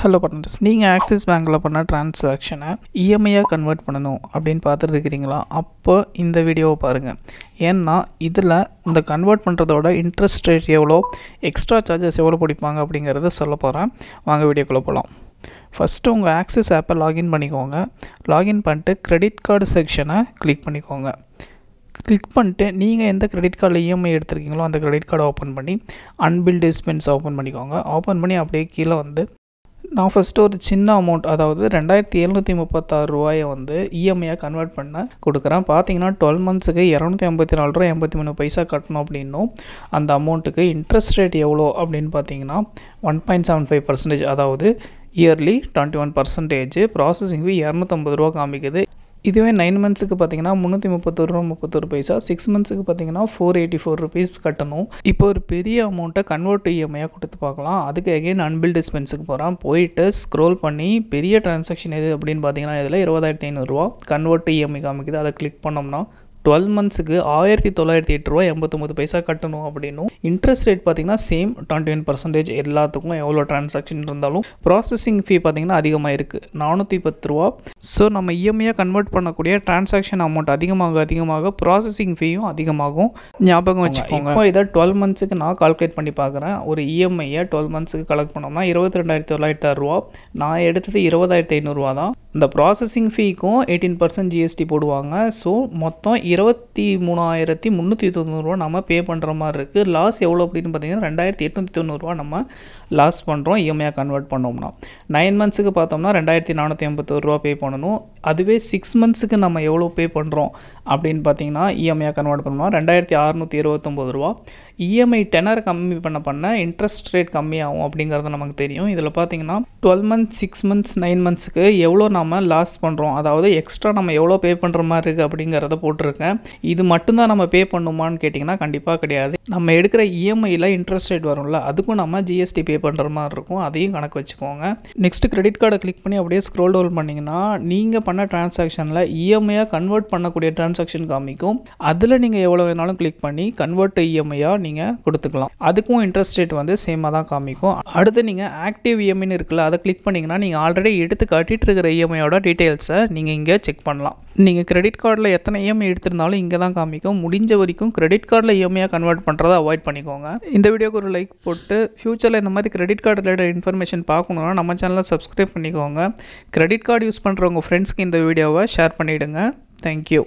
hello பண்ணர்ஸ் நீங்கள் axis பேங்க்கில் பண்ண டிரான்சாக்ஷனை இஎம்ஐயாக கன்வெர்ட் பண்ணணும் அப்படின்னு பார்த்துட்டு இருக்கிறீங்களா அப்போ இந்த வீடியோவை பாருங்கள் ஏன்னா இதில் இந்த கன்வெர்ட் பண்ணுறதோட இன்ட்ரெஸ்ட் ரேட் எவ்வளோ எக்ஸ்ட்ரா சார்ஜஸ் எவ்வளோ பிடிப்பாங்க அப்படிங்கிறத சொல்ல போகிறேன் வாங்க வீடியோக்குள்ளே போகலாம் ஃபஸ்ட்டு உங்கள் ஆக்சிஸ் ஆப்பை லாகின் பண்ணிக்கோங்க லாகின் பண்ணிட்டு க்ரெடிட் கார்டு செக்ஷனை கிளிக் பண்ணிக்கோங்க கிளிக் பண்ணிட்டு நீங்கள் எந்த கிரெடிட் கார்டில் இஎம்ஐ எடுத்திருக்கீங்களோ அந்த கிரெடிட் கார்டை ஓப்பன் பண்ணி அன்பில் டிஸ்பென்ஸ் ஓப்பன் பண்ணிக்கோங்க ஓப்பன் பண்ணி அப்படியே கீழே வந்து நான் ஃபஸ்ட்டு ஒரு சின்ன அமௌண்ட் அதாவது ரெண்டாயிரத்தி எழுநூற்றி முப்பத்தாறு ரூபாயை வந்து இஎம்ஐயாக e கன்வெர்ட் பண்ண கொடுக்குறேன் பார்த்தீங்கன்னா டுவெல் மந்த்ஸுக்கு இரநூத்தி ஐம்பத்தி நாலு ரூபா எண்பத்தி மூணு பைசா கட்டணும் அப்படின்னும் அந்த அமௌண்ட்டுக்கு இன்ட்ரெஸ்ட் ரேட் எவ்வளோ அப்படின்னு பார்த்தீங்கன்னா one point seven five percentage அதாவது yearly twenty one percentage processing fee இரநூத்தம்பது ரூபா காமிக்குது இதுவே நைன் மந்த்ஸுக்கு பார்த்தீங்கன்னா முந்நூற்றி முப்பத்தொரு ரூபா முப்பத்தொரு பைசா சிக்ஸ் மந்த்ஸுக்கு பார்த்தீங்கன்னா ஃபோர் எயிட்டி ஃபோர் ருபீஸ் கட்டணும் இப்போ ஒரு பெரிய அமௌண்ட்டை கன்வெர்ட் இஎம்ஐயாக கொடுத்து பார்க்கலாம் அதுக்கு எகைன் அன்பில் டிஸ்பென்ஸுக்கு போகிறான் போயிட்டு ஸ்க்ரோல் பண்ணி பெரிய டிரான்சாக்ஷன் எது அப்படின்னு பார்த்தீங்கன்னா இதில் இருபதாயிரத்தி ஐநூறுரூவா கன்வெர்ட் இஎம்ஐ e காமிக்குது அதை கிளிக் பண்ணோம்னா டுவெல் மந்த்ஸுக்கு ஆயிரத்தி தொள்ளாயிரத்தி எட்டு ரூபா எண்பத்தொம்பது பைசா கட்டணும் அப்படின்னும் இன்ட்ரெஸ்ட் ரேட் பார்த்தீங்கன்னா சேம் டுவெண்ட்டி ஒன் பர்சன்டேஜ் எல்லாத்துக்கும் எவ்வளோ ட்ரான்சாக்ஷன் இருந்தாலும் ப்ராசஸிங் ஃபீ பார்த்தீங்கன்னா அதிகமாக இருக்குது நானூற்றி பத்து ரூபா ஸோ நம்ம இஎம்ஐயாக e கன்வெர்ட் பண்ணக்கூடிய ட்ரான்சாக்ஷன் அமௌண்ட் அதிகமாக அதிகமாக ப்ராசஸிங் ஃபீயும் அதிகமாகும் ஞாபகம் வச்சுக்கோங்க இப்போ இதை டுவெல் மந்த்ஸுக்கு நான் கால்குலேட் பண்ணி பார்க்குறேன் ஒரு இஎம்ஐயை டுவெல் மந்த்ஸுக்கு கலெக்ட் பண்ணோம்னா இருபத்தி ரெண்டாயிரத்தி தொள்ளாயிரத்தி ஆறுரூவா நான் எடுத்தது இருபதாயிரத்தி ஐநூறுரூவா தான் இந்த ப்ராசஸிங் ஃபீக்கும் எயிட்டீன் பர்சன்ட் ஜிஎஸ்டி போடுவாங்க ஸோ மொத்தம் இருபத்தி மூணாயிரத்தி முந்நூற்றி தொண்ணூறுரூவா நம்ம பே பண்ணுற மாதிரி இருக்குது லாஸ் எவ்வளோ அப்படின்னு பார்த்தீங்கன்னா ரெண்டாயிரத்தி எட்நூற்றி தொண்ணூறுரூவா நம்ம லாஸ் பண்ணுறோம் இஎம்ஐயாக கன்வெர்ட் பண்ணோம்னா நைன் மந்த்ஸுக்கு பார்த்தோம்னா ரெண்டாயிரத்தி நானூற்றி ஐம்பத்தோரு ரூபா பே பண்ணணும் அதுவே சிக்ஸ் மந்த்ஸுக்கு நம்ம எவ்வளோ பே பண்ணுறோம் அப்படின்னு பார்த்தீங்கன்னா இஎம்ஐயாக e கன்வெர்ட் பண்ணோம்னா ரெண்டாயிரத்தி அறநூற்றி இருபத்தொம்போது ரூபா இஎம்ஐ e டெனர் கம்மி பண்ண பண்ண இன்ட்ரெஸ்ட் ரேட் கம்மியாகும் அப்படிங்கிறது நமக்கு தெரியும் இதில் பார்த்தீங்கன்னா twelve months six months nine மந்த்ஸுக்கு எவ்வளோ நம்ம லாஸ் பண்ணுறோம் அதாவது எக்ஸ்ட்ரா நம்ம எவ்வளோ பே பண்ணுற மாதிரி இருக்குது அப்படிங்கிறத போட்டிருக்கேன் இது மட்டும்தான் நம்ம பே பண்ணுமான்னு கேட்டிங்கன்னா கண்டிப்பாக கிடையாது நம்ம எடுக்கிற இஎம்ஐயில் இன்ட்ரெஸ்ட் ரேட் வரும்ல அதுக்கும் நம்ம ஜிஎஸ்டி பே பண்ணுற மாதிரி இருக்கும் அதையும் கணக்கு வச்சுக்கோங்க நெக்ஸ்ட் கிரெடிட் கார்டை கிளிக் பண்ணி அப்படியே ஸ்க்ரோல் டவுன் பண்ணிங்கன்னா நீங்கள் பண்ண டிரான்சாக்ஷனில் இஎம்ஐயாக கன்வெர்ட் பண்ணக்கூடிய டிரான்சாக்ஷன் காமிக்கும் அதில் நீங்கள் எவ்வளோ வேணாலும் கிளிக் பண்ணி கன்வெர்ட் இஎம்ஐயாக e நீங்கள் கொடுத்துக்கலாம் அதுக்கும் இன்ட்ரெஸ்ட் ரேட் வந்து சேமாக தான் காமிக்கும் அடுத்து நீங்கள் ஆக்டிவ் இஎம்ஐன்னு e இருக்குல்ல அதை கிளிக் பண்ணிங்கன்னா நீங்கள் ஆல்ரெடி எடுத்து காட்டிட்டு இருக்கிற இஎம்ஐயோட e டீட்டெயில்ஸை நீங்கள் இங்கே செக் பண்ணலாம் நீங்கள் கிரெடிட் கார்டில் எத்தனை இஎம்ஐ e எடுத்திருந்தாலும் இங்கே தான் காமிக்கும் முடிஞ்ச வரைக்கும் கிரெடிட் கார்டில் இஎம்ஐயாக கன்வெர்ட் பண்ணுறத அவாய்ட் பண்ணிக்கோங்க இந்த வீடியோக்கு ஒரு லைக் போட்டு ஃப்யூச்சரில் இந்த மாதிரி கிரெடிட் கார்டு ரிலேட்டட் இன்ஃபர்மேஷன் பார்க்கணுன்னா நம்ம சேனலை சப்ஸ்கிரைப் பண்ணிக்கோங்க கிரெடிட் கார்டு யூஸ் பண்ணுறவங்க ஃப்ரெண்ட்ஸ்க்கு இந்த வீடியோவை ஷேர் பண்ணிவிடுங்க தேங்க்யூ